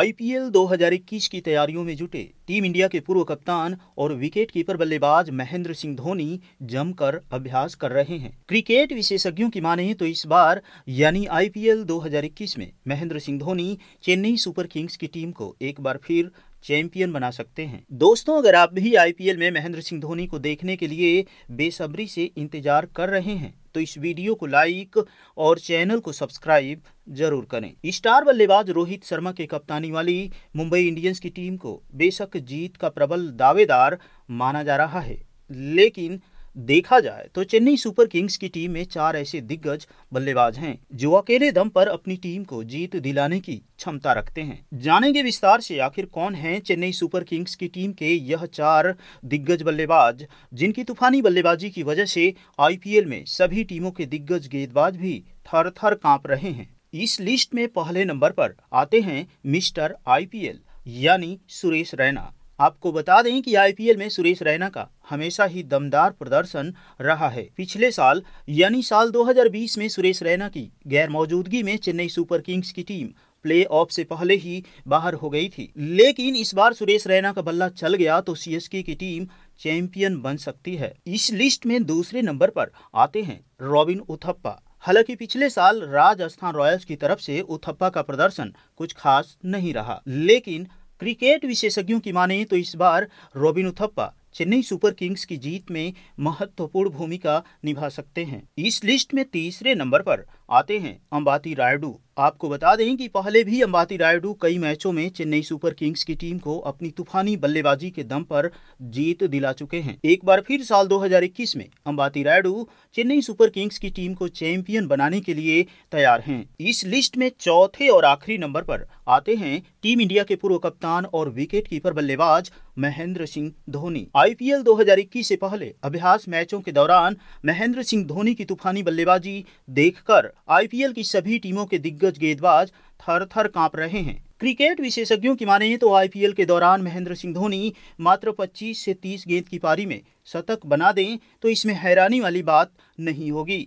IPL 2021 की तैयारियों में जुटे टीम इंडिया के पूर्व कप्तान और विकेट कीपर बल्लेबाज महेंद्र सिंह धोनी जमकर अभ्यास कर रहे हैं क्रिकेट विशेषज्ञों की माने तो इस बार यानी आईपीएल 2021 में महेंद्र सिंह धोनी चेन्नई सुपर किंग्स की टीम को एक बार फिर चैंपियन बना सकते हैं दोस्तों अगर आप भी आईपीएल में महेंद्र सिंह धोनी को देखने के लिए बेसब्री से इंतजार कर रहे हैं तो इस वीडियो को लाइक और चैनल को सब्सक्राइब जरूर करें स्टार बल्लेबाज रोहित शर्मा के कप्तानी वाली मुंबई इंडियंस की टीम को बेशक जीत का प्रबल दावेदार माना जा रहा है लेकिन देखा जाए तो चेन्नई सुपर किंग्स की टीम में चार ऐसे दिग्गज बल्लेबाज हैं जो अकेले दम पर अपनी टीम को जीत दिलाने की क्षमता रखते हैं जानेंगे विस्तार से आखिर कौन हैं चेन्नई सुपर किंग्स की टीम के यह चार दिग्गज बल्लेबाज जिनकी तूफानी बल्लेबाजी की वजह से आईपीएल में सभी टीमों के दिग्गज गेंदबाज भी थर थर कांप रहे हैं इस लिस्ट में पहले नंबर पर आते हैं मिस्टर आईपीएल यानी सुरेश रैना आपको बता दें कि आईपीएल में सुरेश रैना का हमेशा ही दमदार प्रदर्शन रहा है पिछले साल यानी साल 2020 में सुरेश रैना की गैर मौजूदगी में चेन्नई सुपर किंग्स की टीम प्ले ऑफ से पहले ही बाहर हो गई थी लेकिन इस बार सुरेश रैना का बल्ला चल गया तो सी की टीम चैंपियन बन सकती है इस लिस्ट में दूसरे नंबर पर आते हैं रॉबिन उथप्पा हालांकि पिछले साल राजस्थान रॉयल्स की तरफ से उथप्पा का प्रदर्शन कुछ खास नहीं रहा लेकिन क्रिकेट विशेषज्ञों की माने तो इस बार Robin Uthappa Chennai Super Kings की जीत में महत्वपूर्ण भूमिका निभा सकते हैं इस लिस्ट में तीसरे नंबर पर आते हैं अंबाती रायडू आपको बता दें कि पहले भी अंबाती रायडू कई मैचों में चेन्नई सुपर किंग्स की टीम को अपनी तूफानी बल्लेबाजी के दम पर जीत दिला चुके हैं एक बार फिर साल 2021 में अंबाती रायडू चेन्नई सुपर किंग्स की टीम को चैंपियन बनाने के लिए तैयार हैं इस लिस्ट में चौथे और आखिरी नंबर पर आते हैं टीम इंडिया के पूर्व कप्तान और विकेट कीपर बल्लेबाज महेंद्र सिंह धोनी आईपीएल 2021 से पहले अभ्यास मैचों के दौरान महेंद्र सिंह धोनी की तूफानी बल्लेबाजी देखकर आईपीएल की सभी टीमों के दिग्गज गेंदबाज थर थर कांप रहे हैं क्रिकेट विशेषज्ञों की माने तो आईपीएल के दौरान महेंद्र सिंह धोनी मात्र 25 से 30 गेंद की पारी में शतक बना दें तो इसमें हैरानी वाली बात नहीं होगी